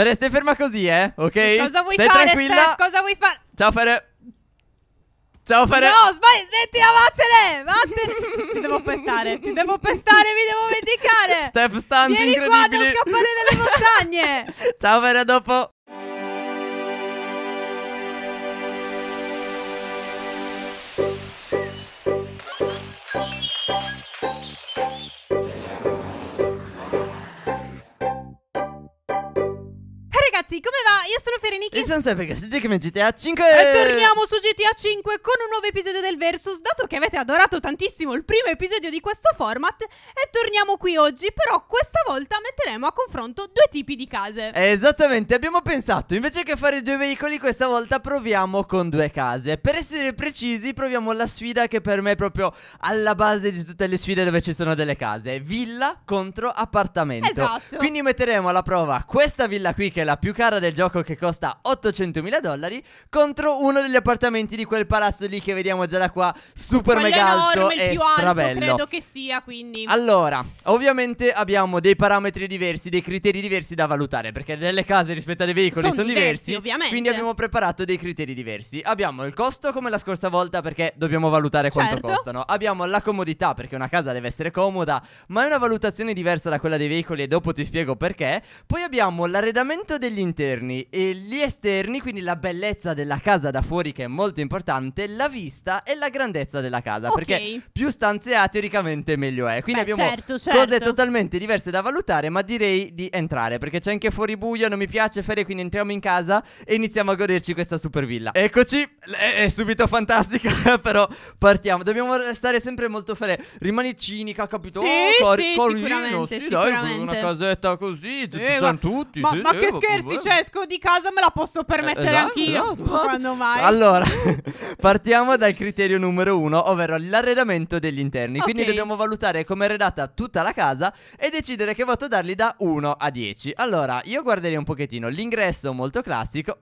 Fere, stai ferma così, eh? Ok? Cosa vuoi stai fare, tranquilla. Steph? Cosa vuoi fare? Ciao, Fere. Ciao, Fere. No, sbagli, smettila, vattene. Vattene. ti devo pestare. Ti devo pestare, mi devo vendicare. Steph, stanti Vieni incredibili. Vieni qua, devo scappare dalle montagne. Ciao, Fere, a dopo. ragazzi, come va? Io sono Fereniki E sono sempre questo Giacomo GTA 5 E torniamo su GTA 5 con un nuovo episodio del Versus Dato che avete adorato tantissimo il primo episodio di questo format E torniamo qui oggi, però questa volta metteremo a confronto due tipi di case Esattamente, abbiamo pensato, invece che fare due veicoli questa volta proviamo con due case Per essere precisi proviamo la sfida che per me è proprio alla base di tutte le sfide dove ci sono delle case Villa contro appartamento Esatto Quindi metteremo alla prova questa villa qui che è la più cara del gioco che costa 800.000 dollari contro uno degli appartamenti di quel palazzo lì che vediamo già da qua, super Quello mega alto e strabello. Credo che sia, quindi. Allora, ovviamente abbiamo dei parametri diversi, dei criteri diversi da valutare, perché delle case rispetto ai veicoli sono, sono diversi, diversi, ovviamente. Quindi abbiamo preparato dei criteri diversi. Abbiamo il costo come la scorsa volta perché dobbiamo valutare quanto certo. costano. Abbiamo la comodità perché una casa deve essere comoda, ma è una valutazione diversa da quella dei veicoli e dopo ti spiego perché. Poi abbiamo l'arredamento degli interni e gli esterni, quindi la bellezza della casa da fuori che è molto importante, la vista e la grandezza della casa, okay. perché più stanze ha teoricamente meglio è. Quindi Beh, abbiamo certo, certo. cose totalmente diverse da valutare, ma direi di entrare, perché c'è anche fuori buio, non mi piace fare, quindi entriamo in casa e iniziamo a goderci questa super villa. Eccoci, è, è subito fantastica, però partiamo. Dobbiamo stare sempre molto fare, rimani cinica, capito? Sì, oh, cor- sì, corino, sì, dai, una casetta così, eh, ma, tutti. Ma, sì, ma eh, che scherzo quindi cioè, se esco di casa me la posso permettere eh, esatto, anch'io. Esatto. Quando mai? Allora, partiamo dal criterio numero uno, ovvero l'arredamento degli interni. Okay. Quindi dobbiamo valutare come è redata tutta la casa e decidere che voto dargli da 1 a 10. Allora, io guarderei un pochettino l'ingresso molto classico.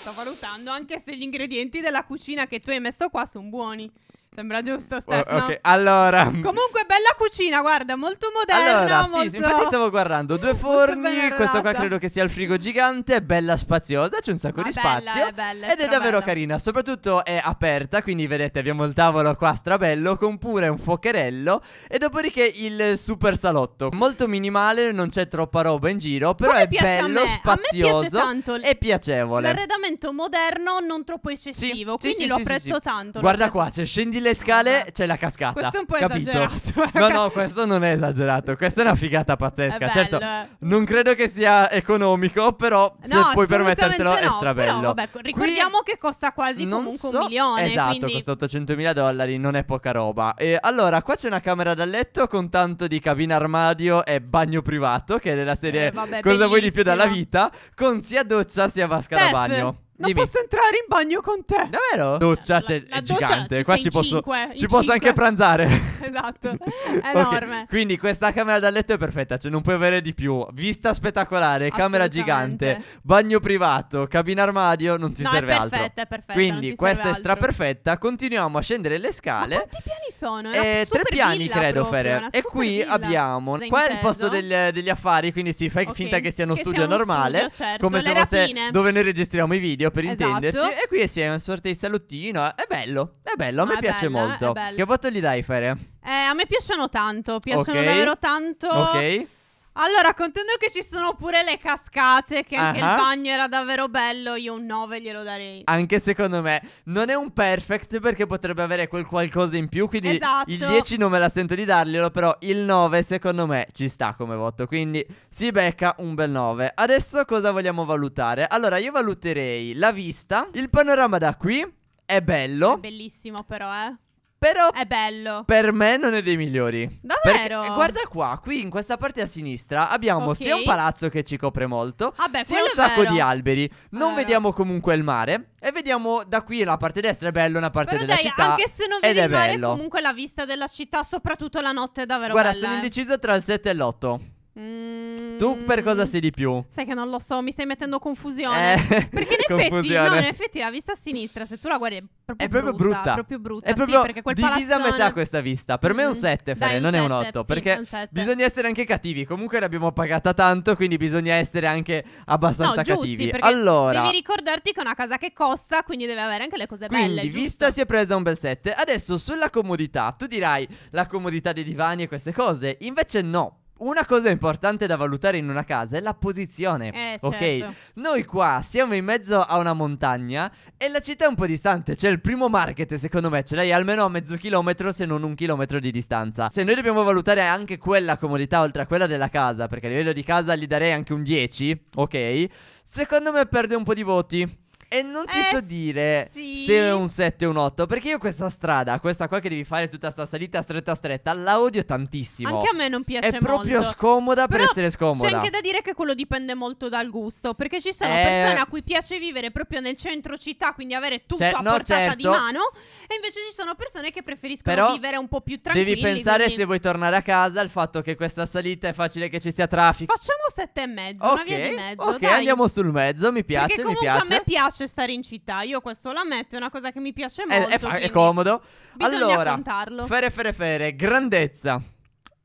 Sto valutando anche se gli ingredienti della cucina che tu hai messo qua sono buoni. Sembra giusto, Stefano. Oh, ok, allora. Comunque, bella cucina, guarda, molto moderna. Allora, molto... sì, infatti stavo guardando due forni. Questo qua credo che sia il frigo gigante. bella spaziosa, c'è un sacco è di bella, spazio. È bella, è ed è davvero bella. carina. Soprattutto è aperta, quindi vedete, abbiamo il tavolo qua strabello con pure un fuocherello. E dopodiché il super salotto. Molto minimale, non c'è troppa roba in giro. Però Come è bello, spazioso tanto l- e piacevole. L'arredamento moderno, non troppo eccessivo. Sì, quindi sì, lo sì, apprezzo tanto. Guarda qua, c'è scendi scendi le scale c'è la cascata. Questo è un po' capito? esagerato. No, no, questo non è esagerato. Questa è una figata pazzesca. Certo, non credo che sia economico, però se no, puoi permettertelo no, è strabello. Però, vabbè, ricordiamo Qui che costa quasi comunque so, un milione. Esatto, quindi... costa 800 mila dollari, non è poca roba. E allora, qua c'è una camera da letto con tanto di cabina armadio e bagno privato, che è della serie eh, vabbè, Cosa bellissimo. vuoi di più dalla vita, con sia doccia sia vasca Steph. da bagno. Non Dimmi. posso entrare in bagno con te. Davvero? Doccia la, cioè, la è doccia gigante. Ci Qua ci posso, cinque, ci posso anche pranzare. Esatto, è enorme. Quindi questa camera da letto è perfetta, cioè non puoi avere di più. Vista spettacolare, camera gigante, bagno privato, cabina armadio, non ti no, serve è perfetta, altro. È perfetta, Quindi questa è straperfetta. Continuiamo a scendere le scale. Ma quanti piani sono? Eh, tre piani, credo, Fere. E qui villa. abbiamo. Qua è il posto del, degli affari, quindi si sì, fai okay. finta che sia uno che studio normale. Studio, certo. Come se fosse dove noi registriamo i video Mario per esatto. intenderci. E qui è una sorta di Lottino. È bello, è bello, a me ah, piace bella, molto. Che voto gli dai, Fere? Eh, a me piacciono tanto, piacciono okay. davvero tanto. Ok. Allora, contando che ci sono pure le cascate, che anche Ah. il bagno era davvero bello, io un 9 glielo darei. Anche secondo me non è un perfect perché potrebbe avere quel qualcosa in più, quindi Esatto. il 10 non me la sento di darglielo, però il 9 secondo me ci sta come voto, quindi si becca un bel 9. Adesso cosa vogliamo valutare? Allora io valuterei la vista, il panorama da qui è bello, È Bellissimo però, eh. Però è bello. Per me non è dei migliori. Davvero? Perché, eh, guarda qua, qui in questa parte a sinistra abbiamo okay. sia un palazzo che ci copre molto, Vabbè, ah, sia un sacco di alberi. Non vero. vediamo comunque il mare e vediamo da qui la parte destra è bella, una parte Però della dai, città. anche se non vedi il mare, bello. comunque la vista della città, soprattutto la notte è davvero guarda, bella. Guarda, sono eh. indecisa tra il 7 e l'8 tu per cosa mm. sei di più? Sai che non lo so, mi stai mettendo confusione. Eh, perché in effetti, no, in effetti la vista a sinistra, se tu la guardi, è proprio, è proprio brutta, brutta. Proprio brutta. È proprio sì, divisa palazzone... a metà questa vista. Per me è un 7, mm. Fere, non sette, è un 8. Sì, perché un bisogna essere anche cattivi. Comunque l'abbiamo pagata tanto, quindi bisogna essere anche abbastanza no, giusti, cattivi. Allora, devi ricordarti che è una casa che costa, quindi deve avere anche le cose quindi, belle. Quindi, vista si è presa un bel 7. Adesso sulla comodità, tu dirai la comodità dei divani e queste cose. Invece, no. Una cosa importante da valutare in una casa è la posizione. Eh, ok, certo. noi qua siamo in mezzo a una montagna e la città è un po' distante. C'è il primo market, secondo me, ce l'hai almeno a mezzo chilometro, se non un chilometro di distanza. Se noi dobbiamo valutare anche quella comodità oltre a quella della casa, perché a livello di casa gli darei anche un 10, ok? Secondo me perde un po' di voti. E non ti eh, so dire sì. se è un 7 o un 8. Perché io questa strada, questa qua che devi fare tutta sta salita stretta stretta, la odio tantissimo. Anche a me non piace È proprio scomoda Però per essere scomoda. C'è anche da dire che quello dipende molto dal gusto. Perché ci sono eh... persone a cui piace vivere proprio nel centro città, quindi avere tutto cioè, a no, portata certo. di mano. E invece ci sono persone che preferiscono Però vivere un po' più tranquilli. Devi pensare quindi... se vuoi tornare a casa al fatto che questa salita è facile che ci sia traffico. Facciamo 7 e mezzo, okay, una via di mezzo. Ok, dai. andiamo sul mezzo, mi piace, mi piace. a me piace piace stare in città. Io questo lo ammetto, è una cosa che mi piace molto. È, è, fa- è comodo. Allora, contarlo. fere, fere, fere, grandezza.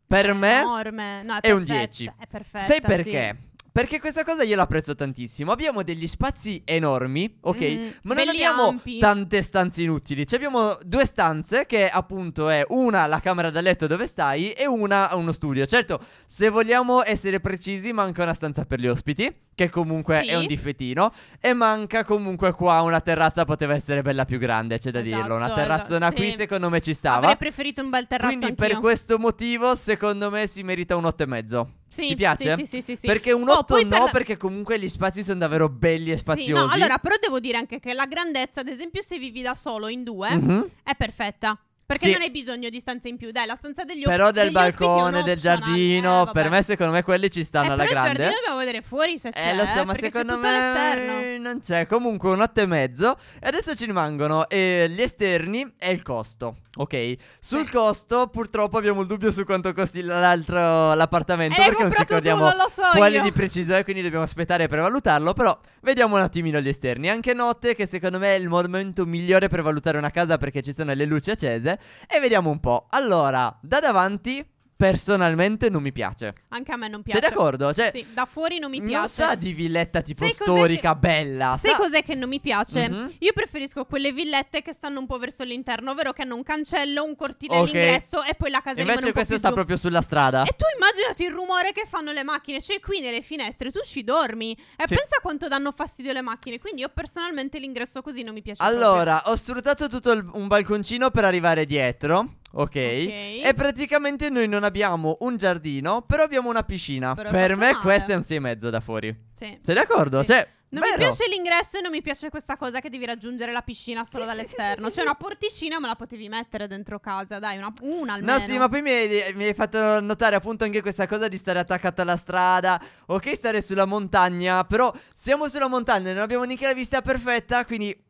Per è eh, me enorme. No, è, è un 10. È perfetto. Sai perché? Sì. Perché questa cosa io l'apprezzo tantissimo. Abbiamo degli spazi enormi, ok? Mm, ma non abbiamo ampi. tante stanze inutili. Cioè abbiamo due stanze che appunto è una la camera da letto dove stai e una uno studio. Certo, se vogliamo essere precisi, manca una stanza per gli ospiti, che comunque sì. è un difettino, e manca comunque qua una terrazza poteva essere bella più grande, c'è da esatto, dirlo, una esatto, terrazzona esatto, qui sì. secondo me ci stava. Avrei preferito un bel terrazzo Quindi anch'io. per questo motivo secondo me si merita un 8 e mezzo. Sì, Ti piace? Sì, sì, sì, sì. Perché un 8 oh, no, per la... perché comunque gli spazi sono davvero belli e spaziosi. Sì, no, allora, però devo dire anche che la grandezza, ad esempio, se vivi da solo in due, mm-hmm. è perfetta. Perché sì. non hai bisogno di stanze in più, dai, la stanza degli Però del balcone, del giardino, eh, per me secondo me quelli ci stanno eh, alla grande. il giardino eh. dobbiamo vedere fuori se c'è. Eh, lo so, ma secondo me non c'è. Comunque un 8 e mezzo e adesso ci rimangono eh, gli esterni e il costo. Ok, sul eh. costo purtroppo abbiamo il dubbio su quanto costi l'altro l'appartamento eh, perché non ci ricordiamo tu, so quali io. di preciso è, quindi dobbiamo aspettare per valutarlo, però vediamo un attimino gli esterni. Anche notte che secondo me è il momento migliore per valutare una casa perché ci sono le luci accese e vediamo un po'. Allora, da davanti personalmente non mi piace. Anche a me non piace. Sei d'accordo? Cioè, sì, da fuori non mi piace. Non sa di villetta tipo Sai storica, che... bella. Sai sa... cos'è che non mi piace? Mm-hmm. Io preferisco quelle villette che stanno un po' verso l'interno, ovvero che hanno un cancello, un cortile okay. all'ingresso e poi la casa rimane Invece questa sta proprio sulla strada. E tu immaginati il rumore che fanno le macchine, cioè qui nelle finestre tu ci dormi. E sì. pensa quanto danno fastidio le macchine, quindi io personalmente l'ingresso così non mi piace. Allora, proprio. ho sfruttato tutto il... un balconcino per arrivare dietro. Okay. ok? E praticamente noi non abbiamo un giardino, però abbiamo una piscina. Però per me male. questo è un 6 e mezzo da fuori. Sì. Sei d'accordo? Sì. Cioè, non vero. mi piace l'ingresso e non mi piace questa cosa che devi raggiungere la piscina solo sì, dall'esterno. Sì, sì, C'è cioè, una porticina, ma la potevi mettere dentro casa, dai, una, una almeno. No, sì, ma poi mi hai, mi hai, fatto notare appunto anche questa cosa di stare attaccata alla strada. Ok, stare sulla montagna, però siamo sulla montagna, non abbiamo neanche la vista perfetta, quindi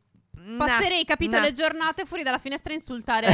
passerei, capito, le giornate fuori dalla finestra a insultare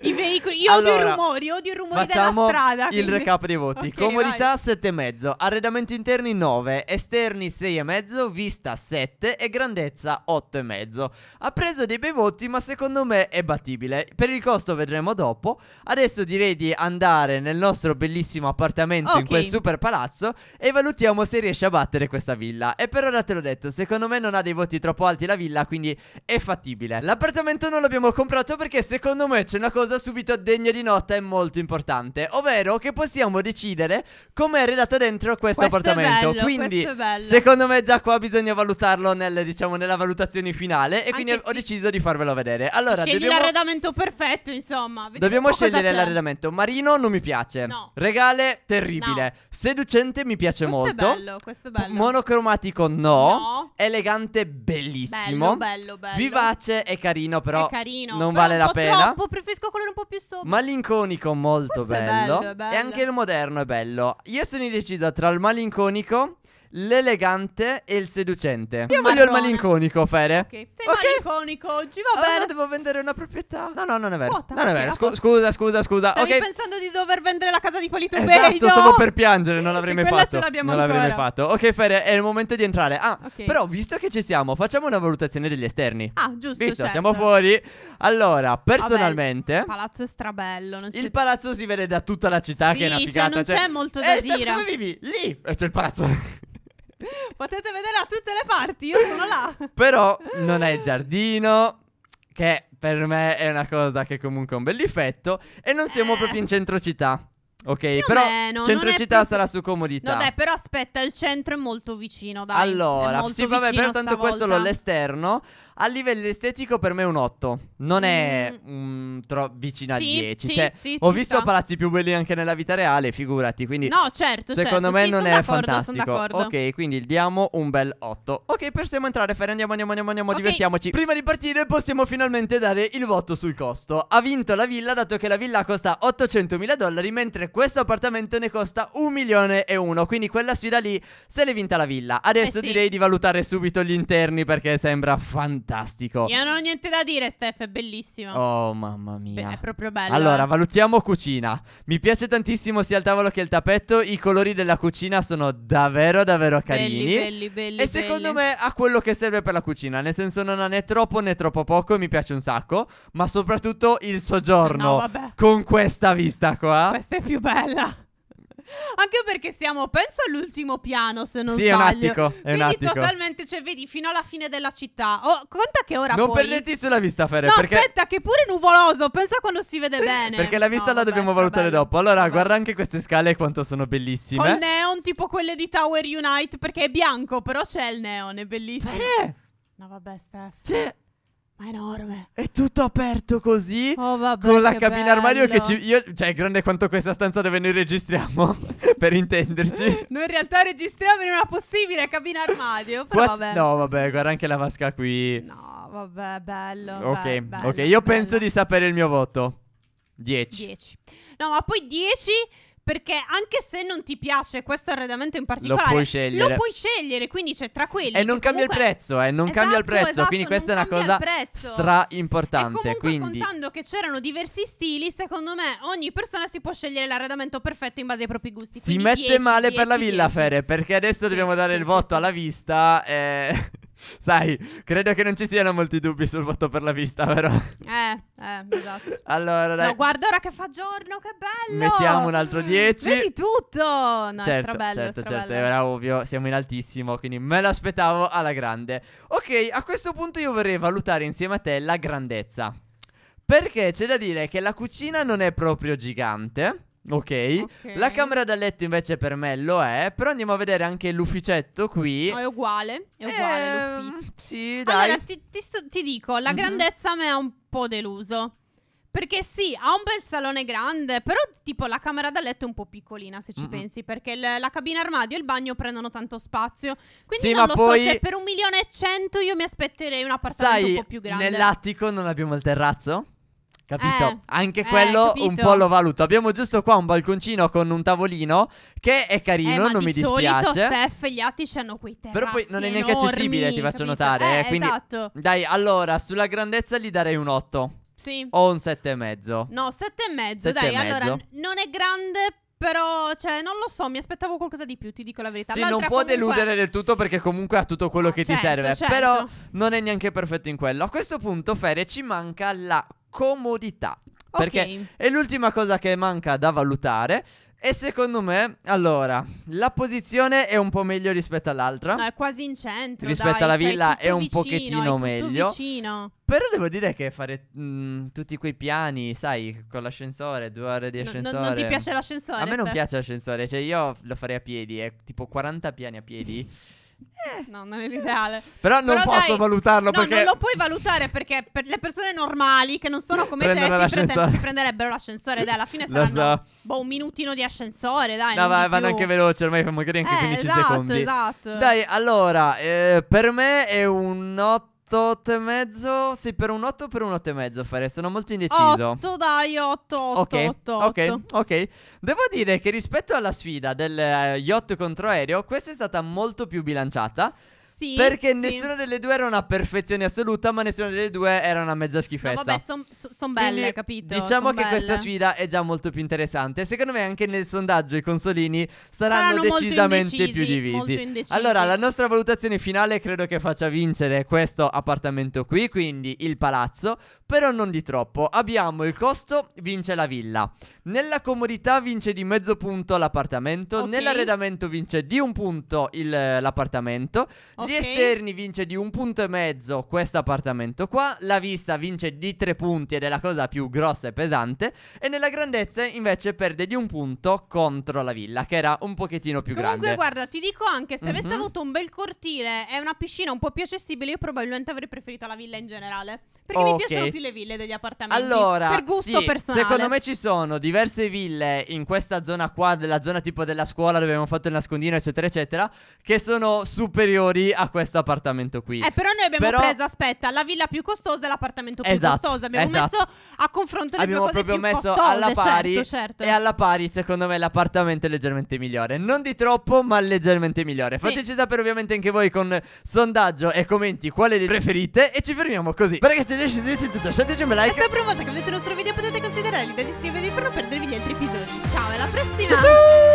i veicoli. Io allora, odio i rumori, odio i rumori della strada. Il recap dei voti: okay, comodità 7,5, arredamento interni 9, esterni 6,5, vista 7 e grandezza 8,5. Ha preso dei bei voti, ma secondo me è battibile. Per il costo vedremo dopo. Adesso direi di andare nel nostro bellissimo appartamento okay. in quel super palazzo e valutiamo se riesce a battere questa villa. E per ora te l'ho detto, secondo me non ha dei voti troppo alti la villa, quindi è è fattibile L'appartamento non l'abbiamo comprato perché secondo me c'è una cosa subito degna di nota e molto importante Ovvero che possiamo decidere com'è redata dentro questo, questo appartamento bello, Quindi secondo me già qua bisogna valutarlo nel, diciamo, nella valutazione finale E Anche quindi sì. ho deciso di farvelo vedere Allora Scegli dobbiamo... l'arredamento perfetto insomma Dobbiamo scegliere l'arredamento Marino non mi piace no. Regale terribile no. Seducente mi piace questo molto è bello, questo è bello Monocromatico no, no. Elegante bellissimo Bello bello bello Vivace e carino, però è carino. non però vale la pena. Troppo, preferisco colore un po' più sopra. Malinconico molto bello. È bello, è bello. E anche il moderno è bello. Io sono indecisa tra il malinconico l'elegante e il seducente. Io voglio il malinconico, Fere. Ok, sei Ok. malinconico oggi, va Allora ah, devo vendere una proprietà. No, no, non è vero. Quota, non è ok, vero. a Scu- posto. scusa, scusa, scusa. Stavi ok. pensando di dover vendere la casa di Palito Esatto, Bello? stavo per piangere, non l'avrei mai fatto. ce l'abbiamo non l'avrei mai fatto. Ok, Fere, è il momento di entrare. Ah, Ok. però visto che ci siamo, facciamo una valutazione degli esterni. Ah, giusto, Visto, certo. siamo fuori. Allora, Vabbè, personalmente, Il palazzo è strabello, non si- il palazzo si vede da tutta la città Sì, che è una cioè, figata. non cioè c'è molto eh, da Eh, dire. dove vivi? Lì. c'è il palazzo. Potete vedere da tutte le parti, io sono là. Però non è il giardino, che per me è una cosa che comunque è un bel difetto, e non siamo proprio in eh. centro città. Ok, no, però beh, centro città più... sarà su comodità. No, dai, però aspetta, il centro è molto vicino, dai. Allora, molto sì, vabbè, però tanto questo l'ho all'esterno. A livello estetico per me è un 8. Non è um, tro- vicino sì, a 10. Sì, cioè, sì, ho visto sta. palazzi più belli anche nella vita reale, figurati, quindi No, certo, certo Secondo certo. me non è fantastico. Ok, quindi diamo un bel 8. Ok, possiamo entrare, Ferri, andiamo, andiamo, andiamo, andiamo okay. divertiamoci. Prima di partire possiamo finalmente dare il voto sul costo. Ha vinto la villa dato che la villa costa 800.000 dollari mentre questo appartamento ne costa un milione e uno. Quindi quella sfida lì se l'è vinta la villa. Adesso eh sì. direi di valutare subito gli interni perché sembra fantastico. Io non ho niente da dire, Steph, è bellissimo. Oh, mamma mia. Beh, è proprio bello. Allora, eh. valutiamo cucina. Mi piace tantissimo sia il tavolo che il tappeto. I colori della cucina sono davvero, davvero carini. Belli, belli, belli. E belli. secondo me ha quello che serve per la cucina. Nel senso, non ha né troppo né troppo poco. Mi piace un sacco. Ma soprattutto il soggiorno. No, vabbè. Con questa vista qua. Questa è più bella. Anche perché siamo, penso, all'ultimo piano, se non sì, sbaglio. Sì, è un attico. È un attico. totalmente, cioè, vedi, fino alla fine della città. Oh, conta che ora Non poi... perderti sulla vista, Fere, no, perché... aspetta, che pure nuvoloso, pensa quando si vede bene. perché la vista no, la vabbè, dobbiamo valutare bello. dopo. Allora, vabbè. guarda anche queste scale quanto sono bellissime. Con neon, tipo quelle di Tower Unite, perché è bianco, però c'è il neon, è bellissimo. Fere! No, vabbè, Steph. C'è... Cioè, ma enorme. È tutto aperto così. Oh, vabbè, con la cabina bello. armadio che ci. Io, cioè, è grande quanto questa stanza dove noi registriamo. per intenderci. Noi in realtà registriamo in una possibile cabina armadio. Però What? vabbè. No, vabbè, guarda anche la vasca qui. No, vabbè, bello. Ok, bello, ok, io bello. penso di sapere il mio voto. 10. 10. No, ma poi 10. Perché anche se non ti piace questo arredamento in particolare, lo puoi scegliere. Lo puoi scegliere quindi c'è tra quelli. E non cambia il prezzo, eh, non esatto, cambia il esatto, prezzo. Esatto, quindi questa è una cosa stra importante. E comunque, quindi... contando che c'erano diversi stili, secondo me ogni persona si può scegliere l'arredamento perfetto in base ai propri gusti. Si mette 10, male 10, per la villa, 10. Fere, perché adesso sì, dobbiamo dare sì, il voto sì. alla vista. Eh... Sai, credo che non ci siano molti dubbi sul voto per la vista, vero? Eh, eh, esatto. Allora, dai. No, guarda ora che fa giorno, che bello! Mettiamo un altro 10. Vedi tutto! No, certo, strabello, certo, strabello. certo, era ovvio, siamo in altissimo, quindi me lo aspettavo alla grande. Ok, a questo punto io vorrei valutare insieme a te la grandezza. Perché c'è da dire che la cucina non è proprio gigante. Okay. ok. La camera da letto invece per me lo è. Però andiamo a vedere anche l'ufficetto qui. No, è uguale. È uguale. Ehm, sì, dai. Allora, ti, ti, sto, ti dico, la mm-hmm. grandezza a me ha un po' deluso. Perché sì, ha un bel salone grande, però tipo la camera da letto è un po' piccolina se ci Mm-mm. pensi, perché l- la cabina armadio e il bagno prendono tanto spazio. Quindi sì, non lo poi... so, cioè, per un milione e cento io mi aspetterei un appartamento Sai, un po' più grande. Sai, Nell'attico non abbiamo il terrazzo? Capito? Eh, Anche eh, quello capito. un po' lo valuto. Abbiamo giusto qua un balconcino con un tavolino che è carino, eh, non mi dispiace. Steph, gli attici hanno quei terrazzi Però poi non è neanche enormi, accessibile, ti faccio capito? notare. Eh, eh quindi, esatto. Dai, allora, sulla grandezza gli darei un 8. Sì. O un 7,5. No, 7,5. Dai, allora, non è grande, però, cioè, non lo so, mi aspettavo qualcosa di più, ti dico la verità. Sì, non può comunque... deludere del tutto perché comunque ha tutto quello che certo, ti serve. Certo. Però non è neanche perfetto in quello. A questo punto, Fere, ci manca la comodità. Okay. Perché è l'ultima cosa che manca da valutare. E secondo me, allora, la posizione è un po' meglio rispetto all'altra. No, è quasi in centro. Rispetto dai, alla cioè, villa è, è un vicino, pochettino è meglio. Vicino. Però devo dire che fare mh, mm, tutti quei piani, sai, con l'ascensore, due ore di ascensore. No, no, non ti piace l'ascensore? A me non piace l'ascensore, cioè io lo farei a piedi, è tipo 40 piani a piedi. Eh. no, non è l'ideale. Però non Però posso dai, valutarlo no, perché... non lo puoi valutare perché per le persone normali che non sono come Prendono te si, prende, si, prenderebbero l'ascensore. Dai, alla fine lo saranno so. boh, un minutino di ascensore, dai. No, va, vanno anche veloce, ormai magari anche eh, 15 esatto, secondi. Esatto, esatto. Dai, allora, eh, per me è un ottimo... 8 e mezzo. Sei per un 8 o per un 8 e mezzo, Fare? Sono molto indeciso. 8, dai, 8, 8, okay. 8, 8. Ok, ok. Devo dire che rispetto alla sfida del eh, yacht contro aereo, questa è stata molto più bilanciata. Sì. Perché sì. nessuna delle due era una perfezione assoluta, ma nessuna delle due era una mezza schifezza. No, vabbè, sono son belle, Quindi, capito? Diciamo son che belle. questa sfida è già molto più interessante. Secondo me anche nel sondaggio i consolini saranno, saranno decisamente indecisi, più divisi. Allora, la nostra valutazione finale credo che faccia vincere questo appartamento qui, quindi il palazzo, però non di troppo. Abbiamo il costo, vince la villa. Nella comodità vince di mezzo punto l'appartamento, okay. nell'arredamento vince di un punto il, l'appartamento, Okay. Gli esterni vince di un punto e mezzo questo appartamento qua, la vista vince di tre punti ed è la cosa più grossa e pesante, e nella grandezza invece perde di un punto contro la villa, che era un pochettino più Comunque, grande. Comunque guarda, ti dico anche, se mm -hmm. avesse mhm. avuto un bel cortile e una piscina un po' più accessibile, io probabilmente avrei preferito la villa in generale. Perché okay. mi piacciono più le ville degli appartamenti. Allora, per gusto sì, personale. Secondo me ci sono diverse ville in questa zona qua, della zona tipo della scuola dove abbiamo fatto il nascondino, eccetera, eccetera, che sono superiori a questo appartamento qui. Eh, però noi abbiamo però... preso, aspetta, la villa più costosa e l'appartamento più esatto, costoso. Abbiamo esatto. messo a confronto le abbiamo due cose più costose. proprio messo alla pari. Certo, certo. E alla pari, secondo me, l'appartamento è leggermente migliore. Non di troppo, ma leggermente migliore. Sì. Fateci sapere ovviamente anche voi con sondaggio e commenti quale le preferite. E ci fermiamo così. Perché se riesci a tutto, lasciateci un bel like. E sempre una volta che vedete il nostro video potete considerare di iscrivervi per non perdervi gli altri episodi. Ciao, e alla prossima! Ciao ciao!